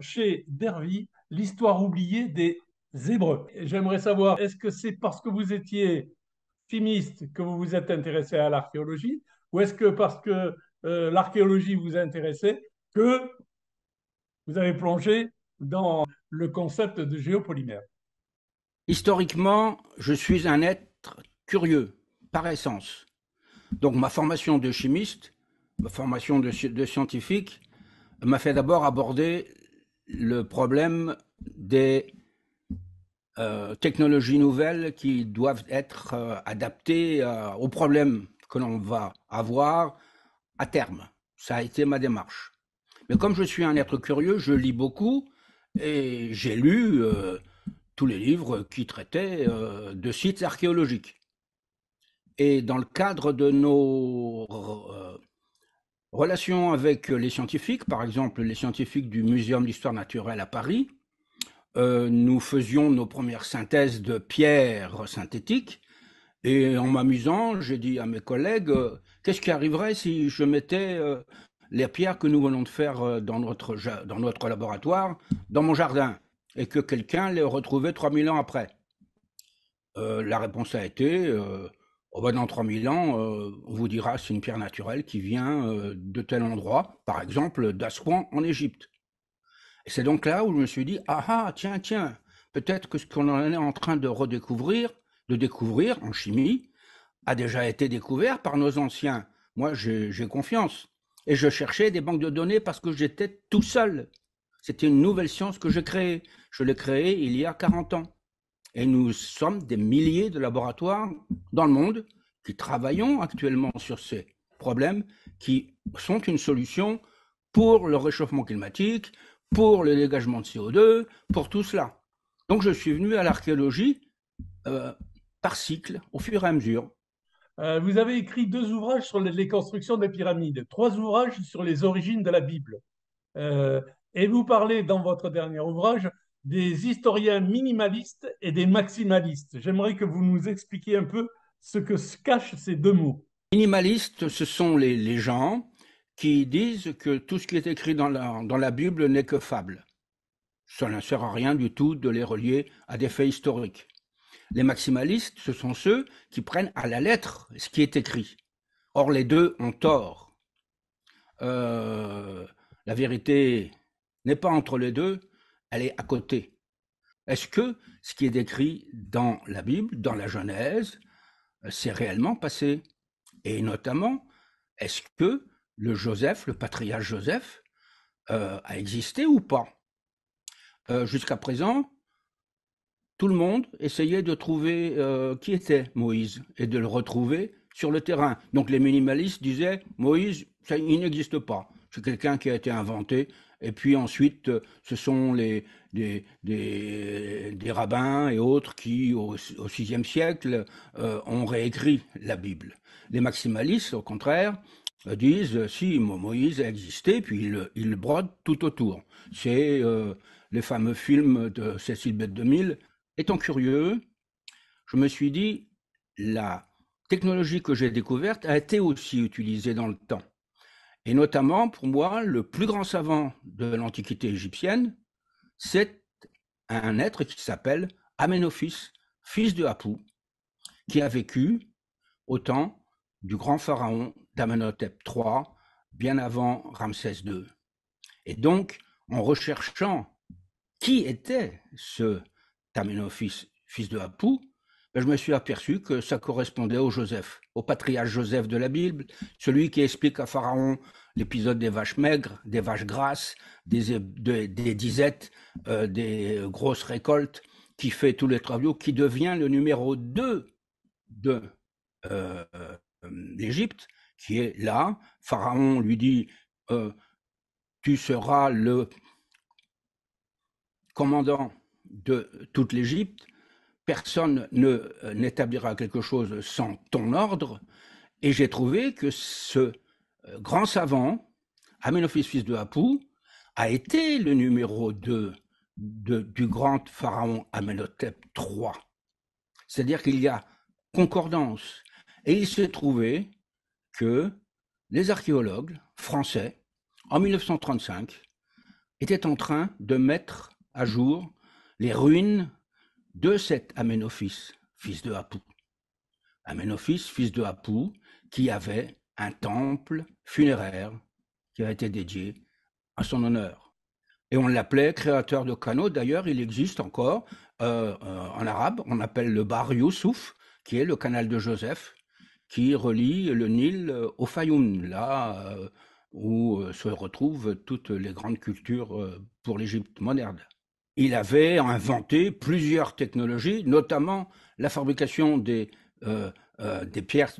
chez Dervy l'histoire oubliée des Hébreux. J'aimerais savoir, est-ce que c'est parce que vous étiez chimiste que vous vous êtes intéressé à l'archéologie ou est-ce que parce que euh, l'archéologie vous a intéressé que vous avez plongé dans le concept de géopolymère Historiquement, je suis un être curieux par essence. Donc ma formation de chimiste, ma formation de scientifique m'a fait d'abord aborder le problème des euh, technologies nouvelles qui doivent être euh, adaptées euh, aux problèmes que l'on va avoir à terme. Ça a été ma démarche. Mais comme je suis un être curieux, je lis beaucoup et j'ai lu tous les livres qui traitaient de sites archéologiques. Et dans le cadre de nos Relation avec euh, les scientifiques, par exemple les scientifiques du Muséum d'histoire naturelle à Paris. Euh, nous faisions nos premières synthèses de pierres synthétiques et en m'amusant, j'ai dit à mes collègues, euh, qu'est-ce qui arriverait si je mettais les pierres que nous venons de faire dans notre, dans notre laboratoire dans mon jardin et que quelqu'un les retrouvait 3000 ans après La réponse a été, Oh bah, dans trois dans 3000 ans, euh, on vous dira c'est une pierre naturelle qui vient euh, de tel endroit, par exemple d'Aswan en Égypte. Et c'est donc là où je me suis dit, ah ah, tiens, tiens, peut-être que ce qu'on en est en train de redécouvrir, de découvrir en chimie, a déjà été découvert par nos anciens. Moi, j'ai confiance. Et je cherchais des banques de données parce que j'étais tout seul. C'était une nouvelle science que je créée. Je l'ai créée il y a 40 ans. Et nous sommes des milliers de laboratoires dans le monde qui travaillons actuellement sur ces problèmes qui sont une solution pour le réchauffement climatique, pour le dégagement de CO2, pour tout cela. Donc je suis venu à l'archéologie euh, par cycle, au fur et à mesure. Euh, vous avez écrit deux ouvrages sur les constructions des pyramides, trois ouvrages sur les origines de la Bible. Euh, et vous parlez dans votre dernier ouvrage des historiens minimalistes et des maximalistes. J'aimerais que vous nous expliquiez un peu ce que se cachent ces deux mots. Minimalistes, ce sont les, gens qui disent que tout ce qui est écrit dans la, dans la Bible n'est que fable. Ça ne sert à rien du tout de les relier à des faits historiques. Les maximalistes, ce sont ceux qui prennent à la lettre ce qui est écrit. Or, les deux ont tort. Euh, la vérité n'est pas entre les deux, à côté Est-ce que ce qui est décrit dans la Bible, dans la Genèse, euh, s'est réellement passé Et notamment, est-ce que le Joseph, le patriarche Joseph, euh, a existé ou pas euh, Jusqu'à présent, tout le monde essayait de trouver qui était Moïse et de le retrouver sur le terrain. Donc les minimalistes disaient Moïse, ça, il n'existe pas. C'est quelqu'un qui a été inventé et puis ensuite, euh, ce sont les, des, rabbins et autres qui, au, VIe siècle, euh, ont réécrit la Bible. Les maximalistes, au contraire, euh, disent si Moïse a existé, puis il, il brode tout autour. C'est les fameux films de Cécile Bette 2000. Étant curieux, je me suis dit la technologie que j'ai découverte a été aussi utilisée dans le temps. Et notamment, pour moi, le plus grand savant de l'Antiquité égyptienne, c'est un être qui s'appelle Amenophis, fils de Hapou, qui a vécu au temps du grand pharaon d'Amenhotep III, bien avant Ramsès II. Et donc, en recherchant qui était ce Amenophis, fils de Hapou, ben, je me suis aperçu que ça correspondait au Joseph, au patriarche Joseph de la Bible, celui qui explique à Pharaon l'épisode des vaches maigres, des vaches grasses, des, disettes, euh, des grosses récoltes, qui fait tous les travaux, qui devient le numéro 2 de euh, euh, l'Égypte, qui est là. Pharaon lui dit, tu seras le commandant de toute l'Égypte personne ne euh, n'établira quelque chose sans ton ordre. Et j'ai trouvé que ce euh, grand savant, Amenophis fils de Hapou, a été le numéro 2 du grand pharaon Amenhotep III. C'est-à-dire qu'il y a concordance. Et il s'est trouvé que les archéologues français, en 1935, étaient en train de mettre à jour les ruines de cet Amenophis, fils de Hapou. Amenophis, fils de Hapou, qui avait un temple funéraire qui a été dédié à son honneur. Et on l'appelait créateur de canaux. D'ailleurs, il existe encore euh, euh, en arabe. On appelle le Bar Youssouf, qui est le canal de Joseph, qui relie le Nil euh, au Fayoun, là où se retrouvent toutes les grandes cultures pour l'Égypte moderne il avait inventé plusieurs technologies, notamment la fabrication des, euh, euh, des pierres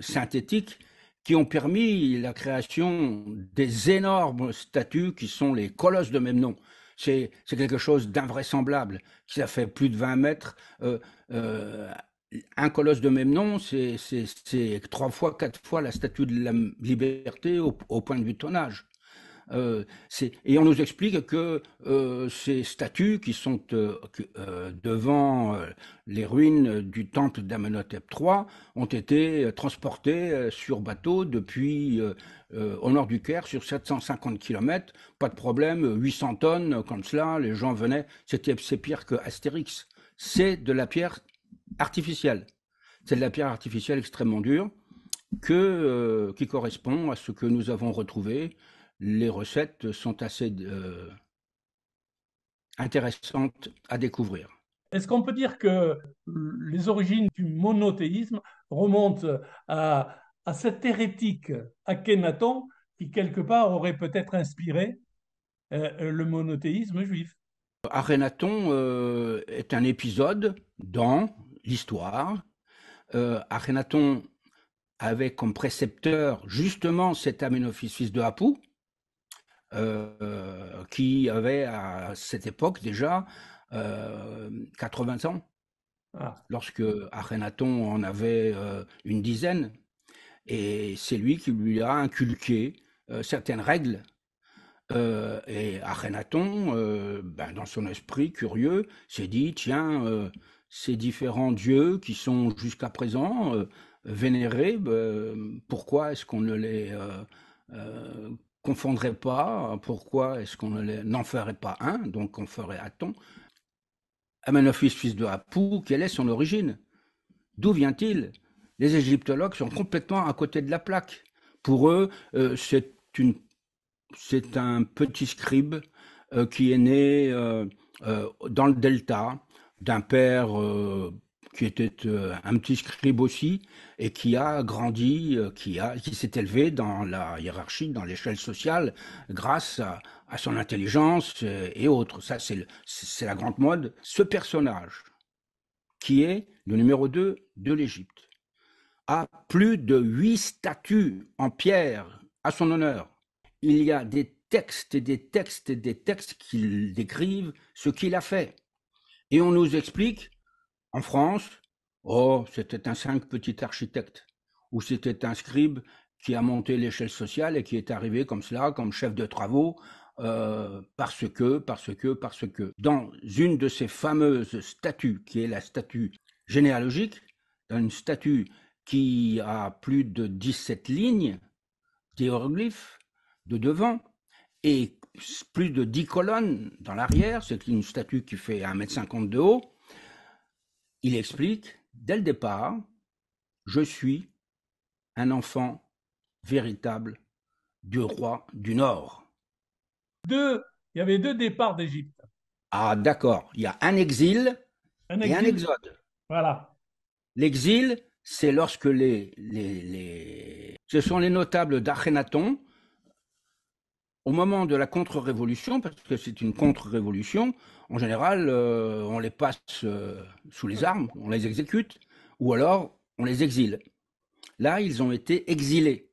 synthétiques qui ont permis la création des énormes statues qui sont les colosses de même nom. C'est quelque chose d'invraisemblable, qui a fait plus de 20 mètres. Euh, un colosse de même nom, c'est trois fois, quatre fois la statue de la liberté au, au point de vue tonnage. Euh, et on nous explique que euh, ces statues qui sont euh, devant les ruines du temple d'Amenhotep III ont été transportées sur bateau depuis au nord du Caire sur 750 km. Pas de problème, 800 tonnes comme cela, les gens venaient. C'était c'est pire que Astérix. C'est de la pierre artificielle. C'est de la pierre artificielle extrêmement dure que, qui correspond à ce que nous avons retrouvé les recettes sont assez euh, intéressantes à découvrir. Est-ce qu'on peut dire que les origines du monothéisme remontent à, à cet hérétique Akhenaton qui, quelque part, aurait peut-être inspiré euh, le monothéisme juif Akhenaton euh, est un épisode dans l'histoire. Euh, Akhenaton avait comme précepteur justement cet Amenophis, fils de Apou, euh, qui avait à cette époque déjà 80 euh, ans, ah. lorsque Akhenaton en avait euh, une dizaine. Et c'est lui qui lui a inculqué certaines règles. et Akhenaton, ben, dans son esprit curieux, s'est dit, tiens, ces différents dieux qui sont jusqu'à présent vénérés, ben, pourquoi est-ce qu'on ne les confondrait pas, hein, pourquoi est-ce qu'on n'en ferait pas un, donc on ferait à ton Amenophis, fils de Apou, quelle est son origine D'où vient-il Les égyptologues sont complètement à côté de la plaque. Pour eux, euh, c'est une c'est un petit scribe euh, qui est né euh, dans le delta d'un père qui était euh, un petit scribe aussi et qui a grandi, euh, qui a, qui s'est élevé dans la hiérarchie, dans l'échelle sociale, grâce à, son intelligence euh, et autres. Ça, c'est la grande mode. Ce personnage, qui est le numéro 2 de l'Égypte, a plus de huit statues en pierre à son honneur. Il y a des textes des textes des textes qui décrivent ce qu'il a fait. Et on nous explique en France, oh, c'était un cinq petit architecte, ou c'était un scribe qui a monté l'échelle sociale et qui est arrivé comme cela, comme chef de travaux, euh, parce que, parce que, parce que. Dans une de ces fameuses statues, qui est la statue généalogique, dans une statue qui a plus de 17 lignes d'hiéroglyphes de devant et plus de 10 colonnes dans l'arrière, c'est une statue qui fait 1,50 m de haut, il explique, dès le départ, je suis un enfant véritable du roi du Nord. Deux, il y avait deux départs d'Égypte. Ah d'accord, il y a un exil, et un exode. Voilà. L'exil, c'est lorsque les, les, Ce sont les notables d'Achénaton au moment de la contre-révolution, parce que c'est une contre-révolution, en général, euh, on les passe euh, sous les armes, on les exécute, ou alors on les exile. Là, ils ont été exilés.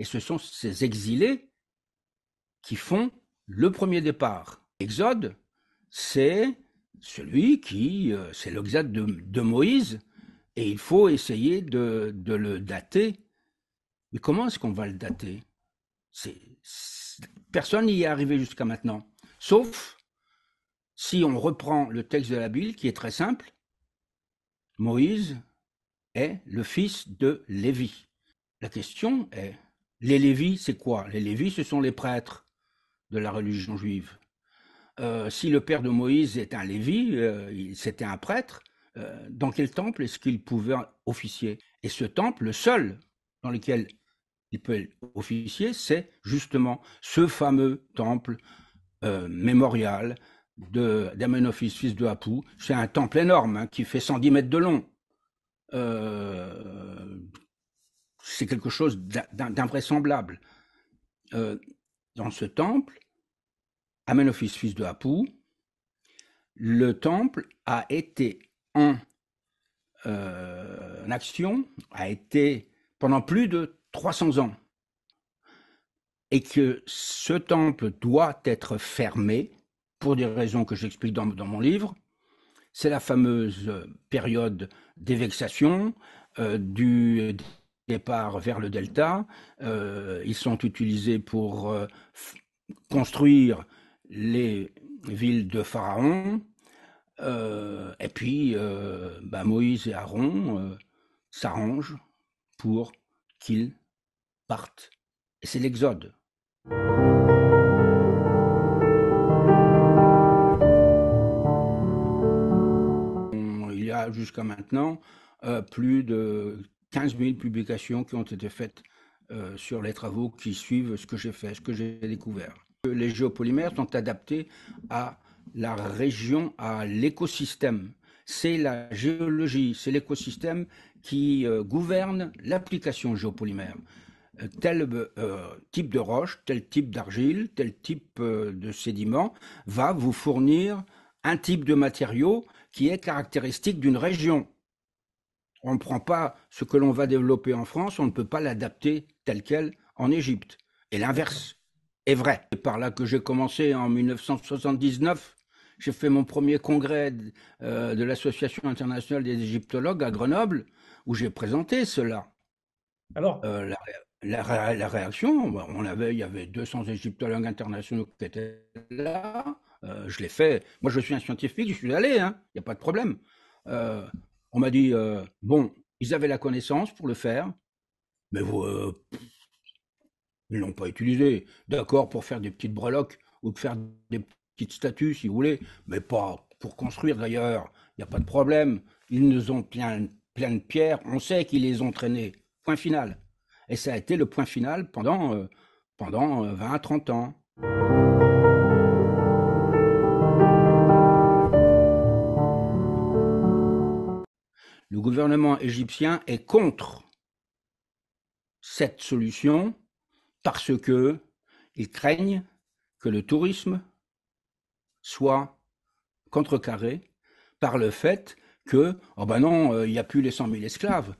Et ce sont ces exilés qui font le premier départ. Exode, c'est celui qui, euh, c'est l'exode de, Moïse, et il faut essayer de, le dater. Mais comment est-ce qu'on va le dater personne n'y est arrivé jusqu'à maintenant. Sauf si on reprend le texte de la Bible qui est très simple, Moïse est le fils de Lévi. La question est, les Lévis, c'est quoi Les Lévis, ce sont les prêtres de la religion juive. Euh, si le père de Moïse est un Lévi, euh, c'était un prêtre, euh, dans quel temple est-ce qu'il pouvait officier Et ce temple, le seul dans lequel il peut officier, c'est justement ce fameux temple euh, mémorial d'Amenophis, fils de Hapou. C'est un temple énorme hein, qui fait 110 mètres de long. Euh, c'est quelque chose d'invraisemblable. Euh, dans ce temple, Amenophis, fils de Hapou, le temple a été en, en action, a été pendant plus de 300 ans et que ce temple doit être fermé pour des raisons que j'explique dans, mon livre. C'est la fameuse période des vexations, euh, du départ vers le delta. Euh, ils sont utilisés pour euh, construire les villes de Pharaon. et puis, bah, Moïse et Aaron s'arrangent pour qu'ils et c'est l'Exode. Hum, il y a jusqu'à maintenant euh, plus de 15 000 publications qui ont été faites euh, sur les travaux qui suivent ce que j'ai fait, ce que j'ai découvert. Les géopolymères sont adaptés à la région, à l'écosystème. C'est la géologie, c'est l'écosystème qui euh, gouverne l'application géopolymère. Euh, tel euh, type de roche, tel type d'argile, tel type euh, de sédiment va vous fournir un type de matériau qui est caractéristique d'une région. On ne prend pas ce que l'on va développer en France, on ne peut pas l'adapter tel quel en Égypte. Et l'inverse est vrai. C'est par là que j'ai commencé en 1979. J'ai fait mon premier congrès de l'Association internationale des égyptologues à Grenoble, où j'ai présenté cela. Alors, la, réaction, bah, on il y avait 200 égyptologues internationaux qui étaient là. Euh, je l'ai fait. Moi, je suis un scientifique, je suis allé, hein, il n'y a pas de problème. Euh, on m'a dit, euh, bon, ils avaient la connaissance pour le faire, mais vous, ils ne l'ont pas utilisé. D'accord, pour faire des petites breloques ou faire des petites statues, si vous voulez, mais pas pour construire d'ailleurs. Il n'y a pas de problème. Ils nous ont plein, plein de pierres. On sait qu'ils les ont traînées. Point final. Et ça a été le point final pendant, euh, pendant 20-30 euh, ans. Le gouvernement égyptien est contre cette solution parce que ils craignent que le tourisme soit contrecarré par le fait que, oh ben non, euh, il n'y a plus les 100 000 esclaves,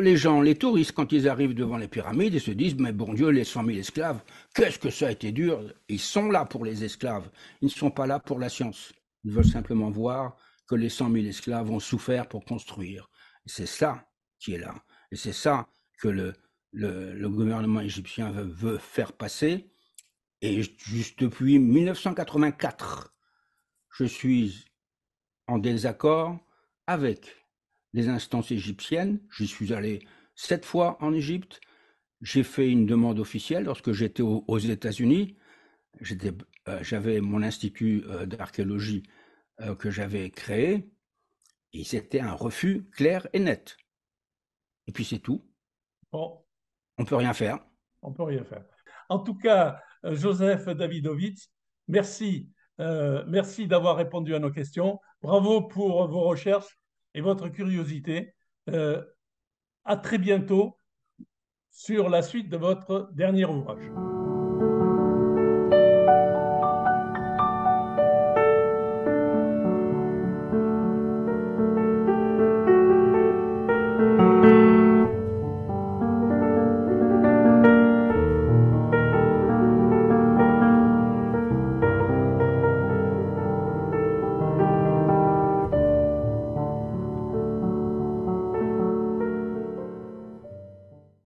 les gens, les touristes, quand ils arrivent devant les pyramides, ils se disent Mais bon Dieu, les 100 000 esclaves, qu'est-ce que ça a été dur Ils sont là pour les esclaves, ils ne sont pas là pour la science. Ils veulent simplement voir que les 100 000 esclaves ont souffert pour construire. C'est ça qui est là. Et c'est ça que le, gouvernement égyptien veut, veut, faire passer. Et juste depuis 1984, je suis en désaccord avec les instances égyptiennes. J'y suis allé sept fois en Égypte. J'ai fait une demande officielle lorsque j'étais aux États-Unis. Euh, j'avais mon institut euh, d'archéologie euh, que j'avais créé. Et c'était un refus clair et net. Et puis c'est tout. Bon. On peut rien faire. On peut rien faire. En tout cas, Joseph Davidovitz, merci. merci d'avoir répondu à nos questions. Bravo pour vos recherches et votre curiosité. Euh, à très bientôt sur la suite de votre dernier ouvrage.